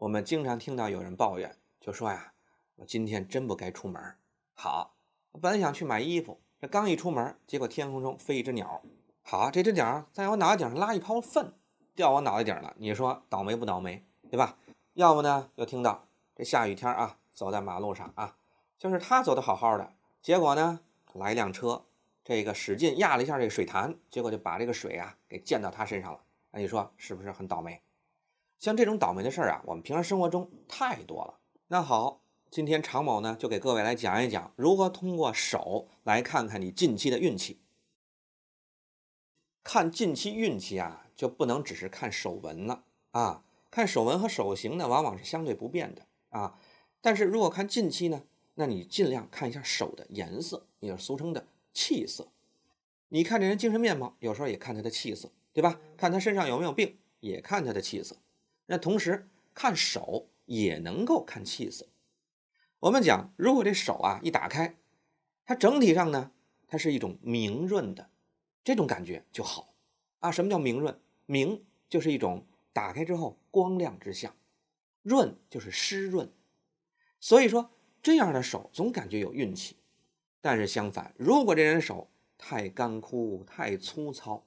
我们经常听到有人抱怨，就说呀，我今天真不该出门。好，我本想去买衣服，这刚一出门，结果天空中飞一只鸟，好，这只鸟在我脑袋顶上拉一泡粪，掉我脑袋顶了。你说倒霉不倒霉，对吧？要不呢，又听到这下雨天啊，走在马路上啊，就是他走的好好的，结果呢，来一辆车，这个使劲压了一下这个水潭，结果就把这个水啊给溅到他身上了。那你说是不是很倒霉？像这种倒霉的事儿啊，我们平常生活中太多了。那好，今天常某呢就给各位来讲一讲如何通过手来看看你近期的运气。看近期运气啊，就不能只是看手纹了啊。看手纹和手型呢，往往是相对不变的啊。但是如果看近期呢，那你尽量看一下手的颜色，也就是俗称的气色。你看这人精神面貌，有时候也看他的气色，对吧？看他身上有没有病，也看他的气色。那同时看手也能够看气色。我们讲，如果这手啊一打开，它整体上呢，它是一种明润的这种感觉就好啊。什么叫明润？明就是一种打开之后光亮之象，润就是湿润。所以说，这样的手总感觉有运气。但是相反，如果这人手太干枯、太粗糙，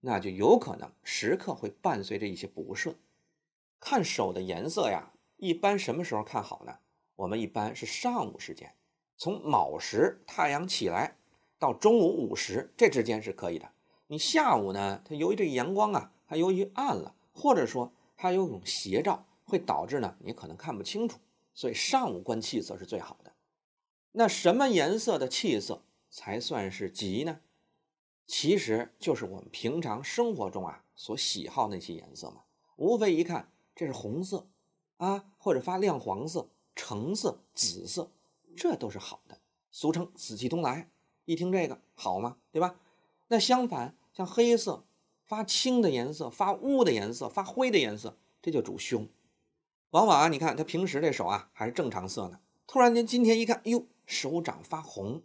那就有可能时刻会伴随着一些不顺。看手的颜色呀，一般什么时候看好呢？我们一般是上午时间，从卯时太阳起来到中午午时，这之间是可以的。你下午呢？它由于这阳光啊，它由于暗了，或者说它有一种斜照，会导致呢你可能看不清楚。所以上午观气色是最好的。那什么颜色的气色才算是吉呢？其实就是我们平常生活中啊所喜好那些颜色嘛，无非一看。这是红色，啊，或者发亮黄色、橙色、紫色，这都是好的，俗称“紫气东来”。一听这个好吗？对吧？那相反，像黑色、发青的颜色、发乌的颜色、发灰的颜色，这就主凶。往往啊，你看他平时这手啊还是正常色呢，突然间今天一看，哟，手掌发红，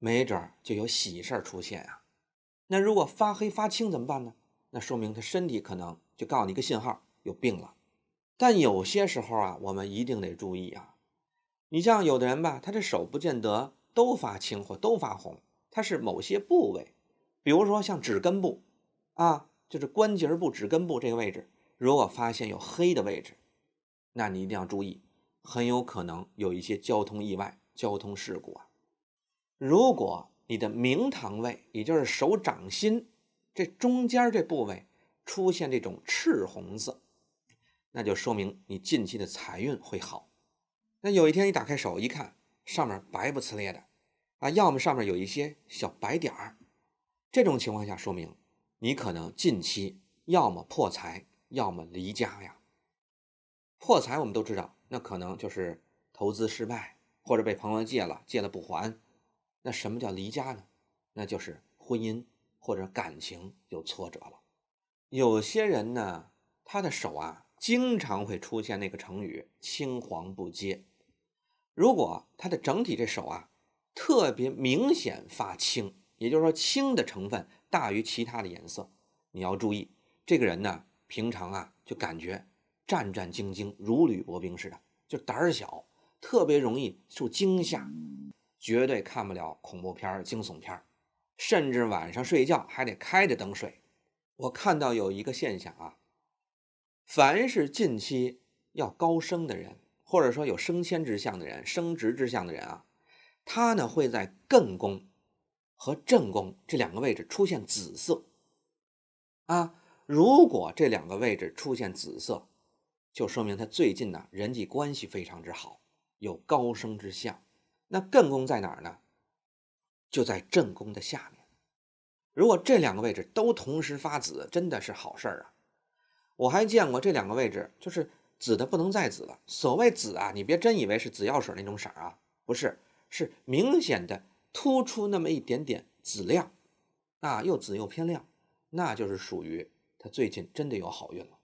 没准儿就有喜事儿出现啊。那如果发黑、发青怎么办呢？那说明他身体可能就告诉你一个信号。有病了，但有些时候啊，我们一定得注意啊。你像有的人吧，他这手不见得都发青或都发红，他是某些部位，比如说像指根部啊，就是关节部、指根部这个位置，如果发现有黑的位置，那你一定要注意，很有可能有一些交通意外、交通事故啊。如果你的明堂位，也就是手掌心这中间这部位出现这种赤红色，那就说明你近期的财运会好。那有一天你打开手一看，上面白不呲咧的，啊，要么上面有一些小白点儿，这种情况下说明你可能近期要么破财，要么离家呀。破财我们都知道，那可能就是投资失败，或者被朋友借了，借了不还。那什么叫离家呢？那就是婚姻或者感情有挫折了。有些人呢，他的手啊。经常会出现那个成语“青黄不接”。如果他的整体这手啊特别明显发青，也就是说青的成分大于其他的颜色，你要注意，这个人呢平常啊就感觉战战兢兢、如履薄冰似的，就胆儿小，特别容易受惊吓，绝对看不了恐怖片、惊悚片，甚至晚上睡觉还得开着灯睡。我看到有一个现象啊。凡是近期要高升的人，或者说有升迁之相的人、升职之相的人啊，他呢会在艮宫和正宫这两个位置出现紫色。啊，如果这两个位置出现紫色，就说明他最近呢人际关系非常之好，有高升之相。那艮宫在哪儿呢？就在正宫的下面。如果这两个位置都同时发紫，真的是好事儿啊。我还见过这两个位置，就是紫的不能再紫了。所谓紫啊，你别真以为是紫药水那种色啊，不是，是明显的突出那么一点点紫亮，啊，又紫又偏亮，那就是属于他最近真的有好运了。